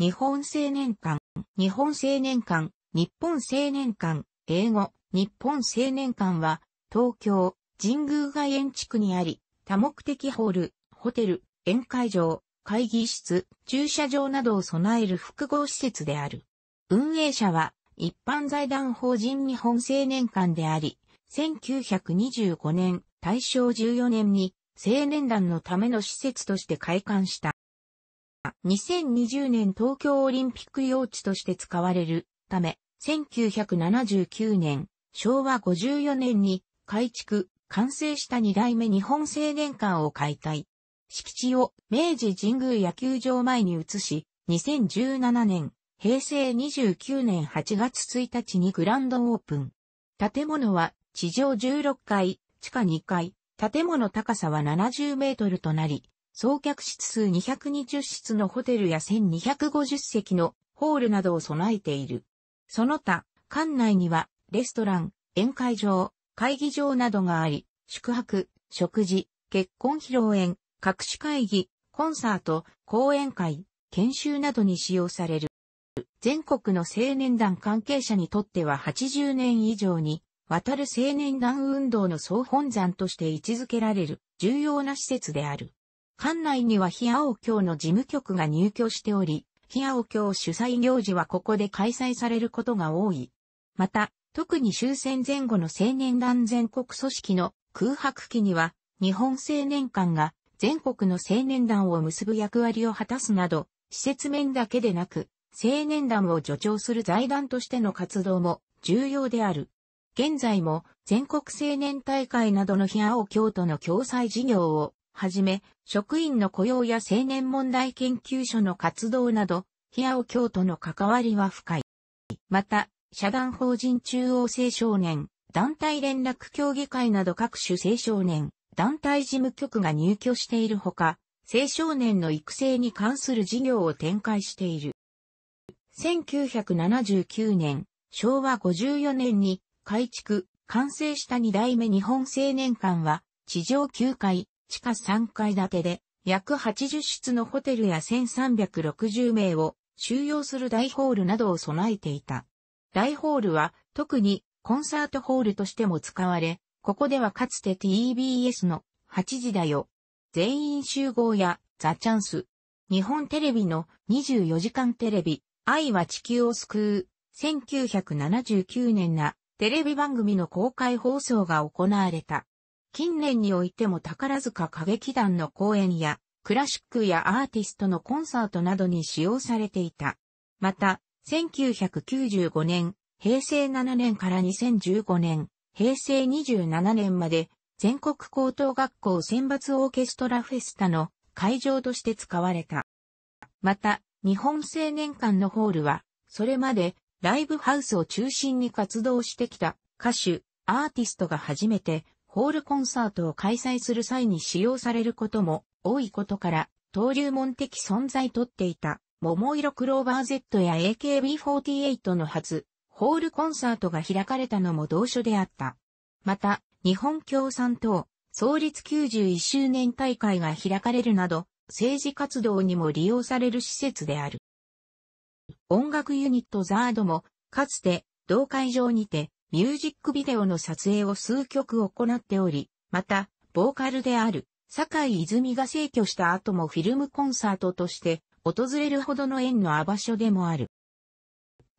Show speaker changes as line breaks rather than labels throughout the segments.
日本青年館、日本青年館、日本青年館、英語、日本青年館は、東京、神宮外苑地区にあり、多目的ホール、ホテル、宴会場、会議室、駐車場などを備える複合施設である。運営者は、一般財団法人日本青年館であり、1925年、大正14年に、青年団のための施設として開館した。2020年東京オリンピック用地として使われるため、1979年、昭和54年に改築、完成した2代目日本青年館を解体。敷地を明治神宮野球場前に移し、2017年、平成29年8月1日にグランドオープン。建物は地上16階、地下2階、建物高さは70メートルとなり、送客室数220室のホテルや1250席のホールなどを備えている。その他、館内には、レストラン、宴会場、会議場などがあり、宿泊、食事、結婚披露宴、各種会議、コンサート、講演会、研修などに使用される。全国の青年団関係者にとっては80年以上に、渡る青年団運動の総本山として位置づけられる重要な施設である。館内には日青オ教の事務局が入居しており、日青オ教主催行事はここで開催されることが多い。また、特に終戦前後の青年団全国組織の空白期には、日本青年館が全国の青年団を結ぶ役割を果たすなど、施設面だけでなく、青年団を助長する財団としての活動も重要である。現在も全国青年大会などの日青オ教との共催事業をはじめ、職員の雇用や青年問題研究所の活動など、ヒアオ教との関わりは深い。また、社団法人中央青少年、団体連絡協議会など各種青少年、団体事務局が入居しているほか、青少年の育成に関する事業を展開している。1979年、昭和54年に改築、完成した2代目日本青年館は、地上9階、地下3階建てで、約80室のホテルや1360名を収容する大ホールなどを備えていた。大ホールは特にコンサートホールとしても使われ、ここではかつて TBS の8時だよ。全員集合やザ・チャンス。日本テレビの24時間テレビ、愛は地球を救う。1979年なテレビ番組の公開放送が行われた。近年においても宝塚歌劇団の公演や、クラシックやアーティストのコンサートなどに使用されていた。また、1995年、平成7年から2015年、平成27年まで、全国高等学校選抜オーケストラフェスタの会場として使われた。また、日本青年館のホールは、それまでライブハウスを中心に活動してきた歌手、アーティストが初めてホールコンサートを開催する際に使用されることも多いことから、登竜門的存在とっていた、桃色クローバー Z や AKB48 の初、ホールコンサートが開かれたのも同所であった。また、日本共産党、創立91周年大会が開かれるなど、政治活動にも利用される施設である。音楽ユニットザードも、かつて、同会場にて、ミュージックビデオの撮影を数曲行っており、また、ボーカルである、坂井泉が逝去した後もフィルムコンサートとして、訪れるほどの縁のあ場所でもある。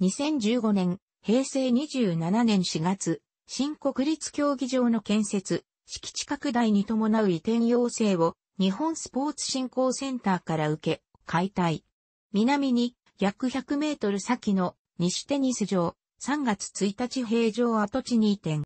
2015年、平成27年4月、新国立競技場の建設、敷地拡大に伴う移転要請を日本スポーツ振興センターから受け、解体。南に約100メートル先の西テニス場、3月1日平常跡地に移転。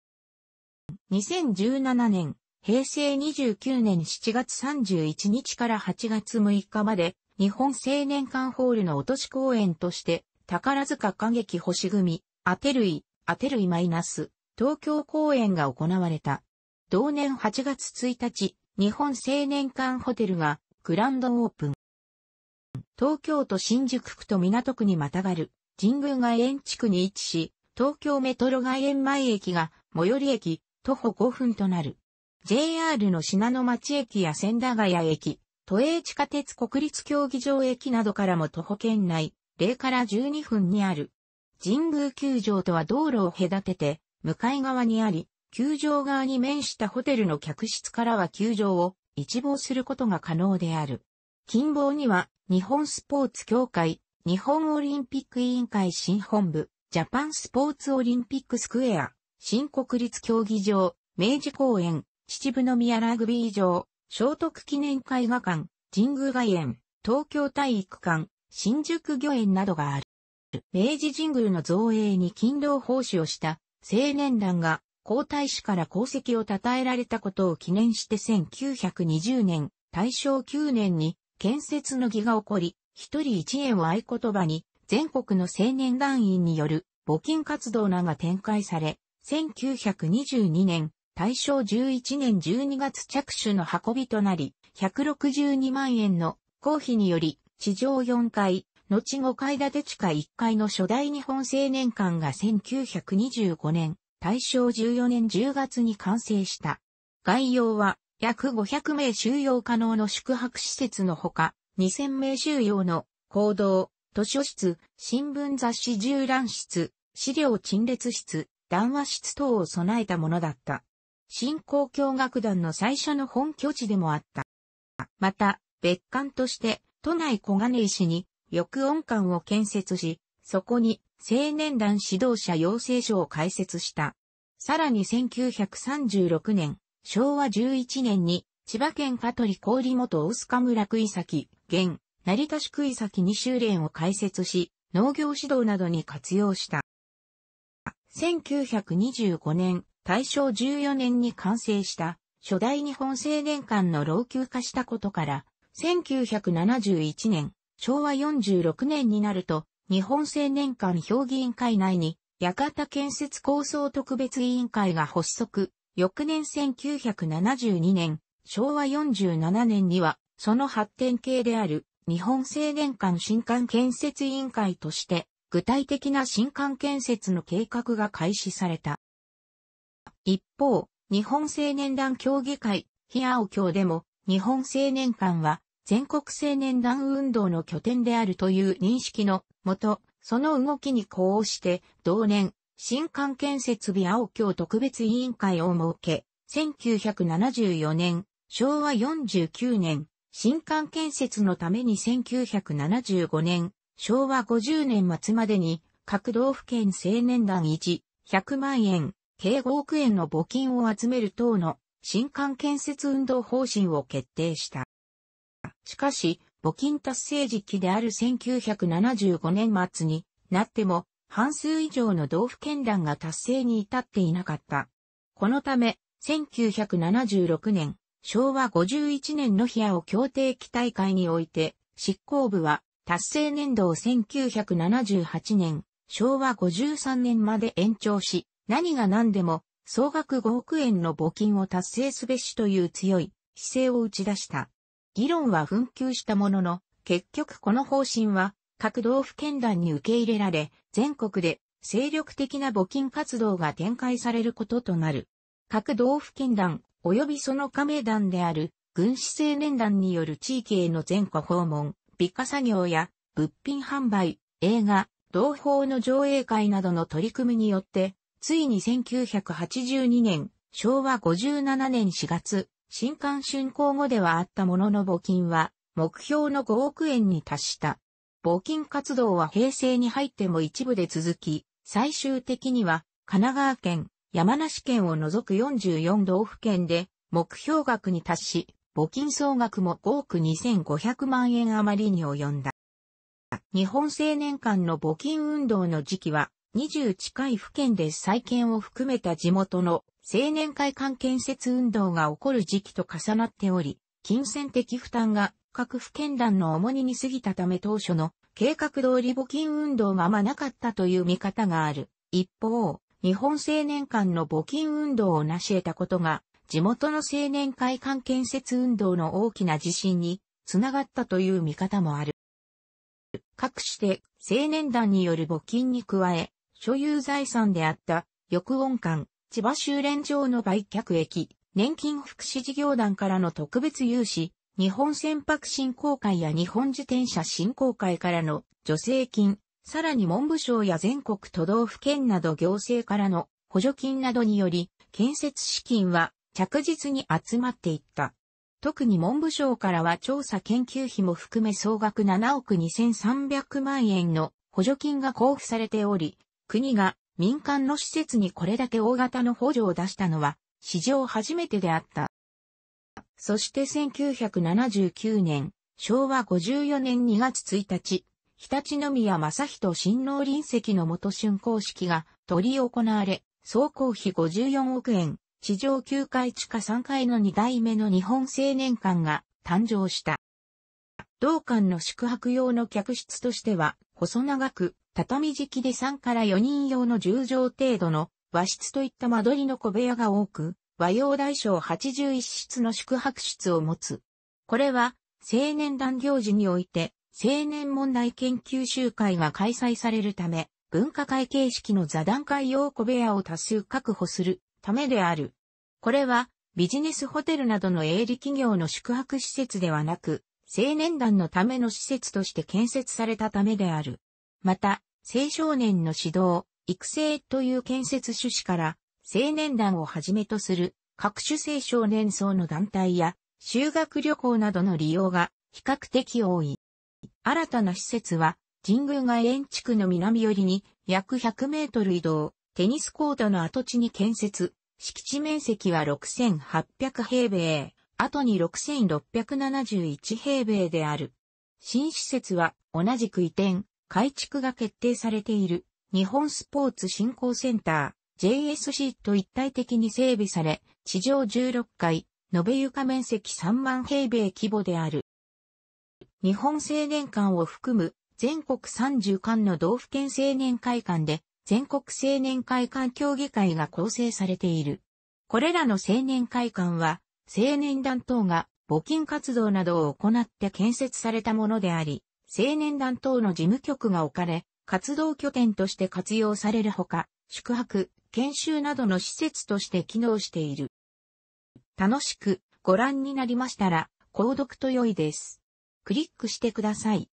2017年、平成29年7月31日から8月6日まで、日本青年館ホールの落とし公演として、宝塚歌劇星組、アテルイ、アテルイマイナス、東京公演が行われた。同年8月1日、日本青年館ホテルがグランドオープン。東京都新宿区と港区にまたがる神宮外苑地区に位置し、東京メトロ外苑前駅が最寄り駅、徒歩5分となる。JR の品の町駅や千駄ヶ谷駅、都営地下鉄国立競技場駅などからも徒歩圏内、0から12分にある。神宮球場とは道路を隔てて、向かい側にあり、球場側に面したホテルの客室からは球場を一望することが可能である。近傍には日本スポーツ協会、日本オリンピック委員会新本部、ジャパンスポーツオリンピックスクエア、新国立競技場、明治公園、秩父宮ラグビー場、聖徳記念絵画館、神宮外苑、東京体育館、新宿御苑などがある。明治神宮の造営に勤労奉仕をした青年団が皇太子から功績を称えられたことを記念して1920年、大正9年に建設の儀が起こり、一人一円を合言葉に、全国の青年団員による募金活動らが展開され、1922年、大正11年12月着手の運びとなり、162万円の公費により、地上4階、後5階建て地下1階の初代日本青年館が1925年、大正14年10月に完成した。概要は、約500名収容可能の宿泊施設のほか、2000名収容の行動、図書室、新聞雑誌縦覧室、資料陳列室、談話室等を備えたものだった。新公共楽団の最初の本拠地でもあった。また、別館として、都内小金井市に、翼音館を建設し、そこに、青年団指導者養成所を開設した。さらに1936年、昭和11年に、千葉県香取郡元大須賀村久井崎、現、成田市井崎に修練を開設し、農業指導などに活用した。1925年、大正14年に完成した初代日本青年館の老朽化したことから、1971年、昭和46年になると、日本青年館評議員会内に、館建設構想特別委員会が発足、翌年1972年、昭和47年には、その発展系である日本青年館新館建設委員会として、具体的な新館建設の計画が開始された。一方、日本青年団協議会、非青協でも、日本青年館は、全国青年団運動の拠点であるという認識のもと、その動きに呼応して、同年、新館建設日青協特別委員会を設け、1974年、昭和49年、新館建設のために1975年、昭和50年末までに各道府県青年団1、100万円、計5億円の募金を集める等の新館建設運動方針を決定した。しかし、募金達成時期である1975年末になっても、半数以上の道府県団が達成に至っていなかった。このため、1976年、昭和51年のヒアオ協定期大会において、執行部は達成年度を1978年、昭和53年まで延長し、何が何でも総額5億円の募金を達成すべしという強い姿勢を打ち出した。議論は紛糾したものの、結局この方針は各道府県団に受け入れられ、全国で精力的な募金活動が展開されることとなる。各道府県団及びその加盟団である軍事青年団による地域への全国訪問、美化作業や物品販売、映画、同胞の上映会などの取り組みによって、ついに1982年、昭和57年4月、新刊竣工後ではあったものの募金は、目標の5億円に達した。募金活動は平成に入っても一部で続き、最終的には神奈川県山梨県を除く44道府県で目標額に達し、募金総額も5億2500万円余りに及んだ。日本青年間の募金運動の時期は、20近い府県で再建を含めた地元の青年会館建設運動が起こる時期と重なっており、金銭的負担が各府県団の重荷に過ぎたため当初の計画通り募金運動がまなかったという見方がある。一方、日本青年間の募金運動を成し得たことが、地元の青年会館建設運動の大きな自信につながったという見方もある。各して青年団による募金に加え、所有財産であった翼音館、千葉修練場の売却益、年金福祉事業団からの特別融資、日本船舶振興会や日本自転車振興会からの助成金、さらに文部省や全国都道府県など行政からの補助金などにより、建設資金は着実に集まっていった。特に文部省からは調査研究費も含め総額7億2300万円の補助金が交付されており、国が民間の施設にこれだけ大型の補助を出したのは史上初めてであった。そして1979年、昭和54年2月1日、常陸宮正人新郎臨席の元春公式が取り行われ、総工費54億円、地上9階地下3階の2代目の日本青年館が誕生した。同館の宿泊用の客室としては、細長く、畳敷きで3から4人用の10畳程度の和室といった間取りの小部屋が多く、和洋大小81室の宿泊室を持つ。これは、青年団行事において、青年問題研究集会が開催されるため、文化会形式の座談会用小部屋を多数確保するためである。これは、ビジネスホテルなどの営利企業の宿泊施設ではなく、青年団のための施設として建設されたためである。また、青少年の指導、育成という建設趣旨から、青年団をはじめとする各種青少年層の団体や修学旅行などの利用が比較的多い。新たな施設は、神宮外苑地区の南寄りに約100メートル移動、テニスコートの跡地に建設、敷地面積は6800平米、後に6671平米である。新施設は同じく移転、改築が決定されている日本スポーツ振興センター JSC と一体的に整備され、地上16階、延べ床面積3万平米規模である。日本青年館を含む全国30館の道府県青年会館で全国青年会館協議会が構成されている。これらの青年会館は青年団等が募金活動などを行って建設されたものであり、青年団等の事務局が置かれ、活動拠点として活用されるほか、宿泊、研修などの施設として機能している。楽しくご覧になりましたら、購読と良いです。クリックしてください。